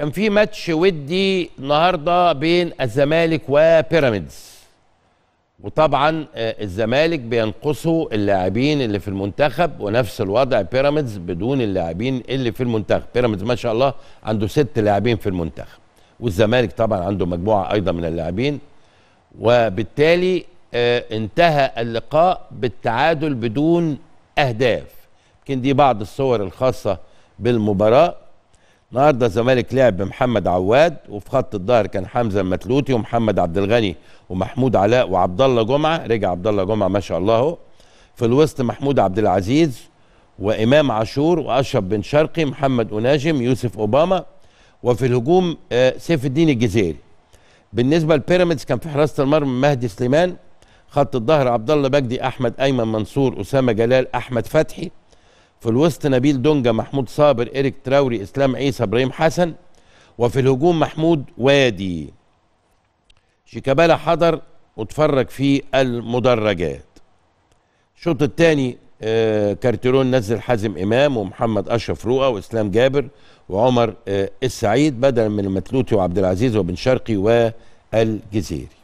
كان في ماتش ودي النهارده بين الزمالك وبيراميدز وطبعا آه، الزمالك بينقصوا اللاعبين اللي في المنتخب ونفس الوضع بيراميدز بدون اللاعبين اللي في المنتخب بيراميدز ما شاء الله عنده ست لاعبين في المنتخب والزمالك طبعا عنده مجموعه ايضا من اللاعبين وبالتالي آه، انتهى اللقاء بالتعادل بدون اهداف يمكن دي بعض الصور الخاصه بالمباراه النهارده الزمالك لعب بمحمد عواد وفي خط الظهر كان حمزه المتلوتي ومحمد عبد الغني ومحمود علاء وعبد الله جمعه رجع عبد الله جمعه ما شاء الله في الوسط محمود عبد العزيز وامام عاشور واشرف بن شرقي محمد اناجم يوسف اوباما وفي الهجوم آه، سيف الدين الجزيري بالنسبه لبيراميدز كان في حراسه المرمى مهدي سليمان خط الظهر عبد الله بجدي احمد ايمن منصور اسامه جلال احمد فتحي في الوسط نبيل دونجا محمود صابر إيريك تراوري إسلام عيسى إبراهيم حسن وفي الهجوم محمود وادي شيكابالا حضر واتفرج في المدرجات الشوط الثاني آه، كارتيرون نزل حازم امام ومحمد اشرف رؤى واسلام جابر وعمر آه، السعيد بدلا من المتلوتي وعبد العزيز وبن شرقي والجزيري